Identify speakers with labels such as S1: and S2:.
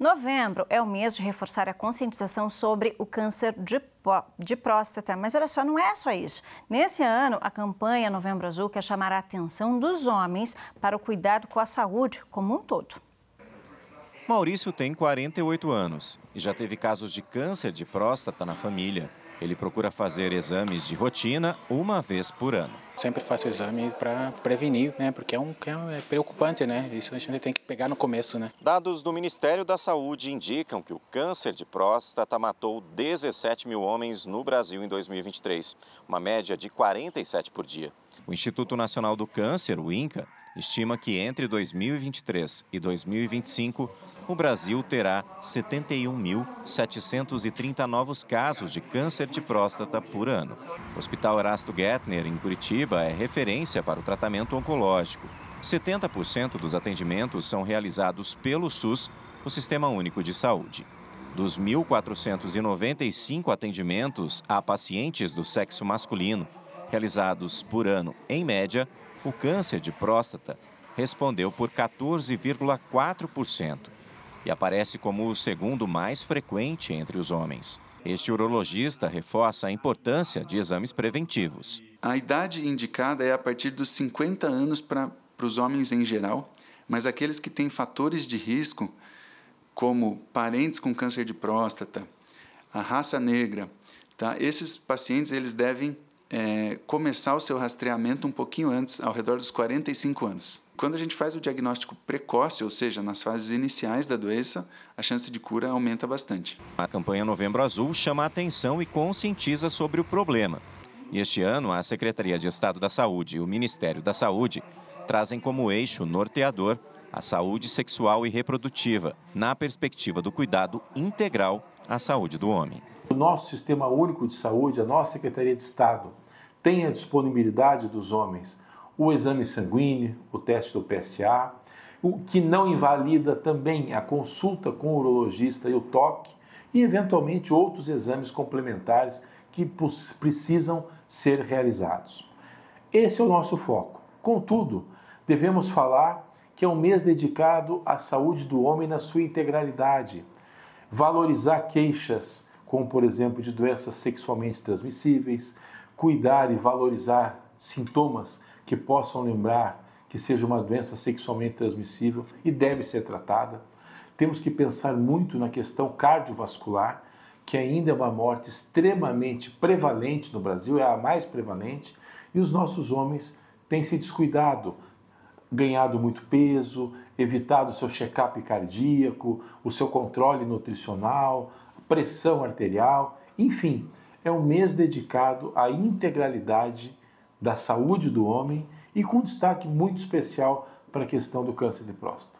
S1: Novembro é o mês de reforçar a conscientização sobre o câncer de, de, próstata. Mas olha só, não é só isso. Nesse ano, a campanha Novembro Azul quer chamar a atenção dos homens para o cuidado com a saúde como um todo. Maurício tem 48 anos e já teve casos de câncer de próstata na família. Ele procura fazer exames de rotina uma vez por ano. Sempre faço exame para prevenir,
S2: né? Porque é, é um é preocupante, né? Isso a gente tem que pegar no começo, né?
S1: Dados do Ministério da Saúde indicam que o câncer de próstata matou 17 mil homens no Brasil em 2023, uma média de 47 por dia. O Instituto Nacional do Câncer, o INCA, estima que entre 2023 e 2025, o Brasil terá 71.730 novos casos de câncer de próstata por ano. O Hospital Erasto Gettner, em Curitiba, é referência para o tratamento oncológico. 70% dos atendimentos são realizados pelo SUS, o Sistema Único de Saúde. Dos 1.495 atendimentos a pacientes do sexo masculino realizados por ano em média, o câncer de próstata respondeu por 14,4% e aparece como o segundo mais frequente entre os homens. Este urologista reforça a importância de exames preventivos.
S3: A idade indicada é a partir dos 50 anos para os homens em geral, mas aqueles que têm fatores de risco, como parentes com câncer de próstata, a raça negra, tá? esses pacientes eles devem é, começar o seu rastreamento um pouquinho antes, ao redor dos 45 anos. Quando a gente faz o diagnóstico precoce, ou seja, nas fases iniciais da doença,
S1: a chance de cura aumenta bastante. A campanha Novembro Azul chama a atenção e conscientiza sobre o problema. E este ano, a Secretaria de Estado da Saúde e o Ministério da Saúde trazem como eixo norteador a saúde sexual e reprodutiva, na perspectiva do cuidado integral à saúde do homem.
S2: O nosso Sistema Único de Saúde, a nossa Secretaria de Estado, tem a disponibilidade dos homens o exame sanguíneo, o teste do PSA, o que não invalida também a consulta com o urologista e o toque, e eventualmente outros exames complementares que precisam ser realizados. Esse é o nosso foco. Contudo, devemos falar que é um mês dedicado à saúde do homem na sua integralidade, valorizar queixas como por exemplo de doenças sexualmente transmissíveis, cuidar e valorizar sintomas que possam lembrar que seja uma doença sexualmente transmissível e deve ser tratada. Temos que pensar muito na questão cardiovascular, que ainda é uma morte extremamente prevalente no Brasil, é a mais prevalente, e os nossos homens têm se descuidado, ganhado muito peso, evitado o seu check-up cardíaco, o seu controle nutricional, pressão arterial, enfim, é um mês dedicado à integralidade da saúde do homem e com destaque muito especial para a questão do câncer de próstata.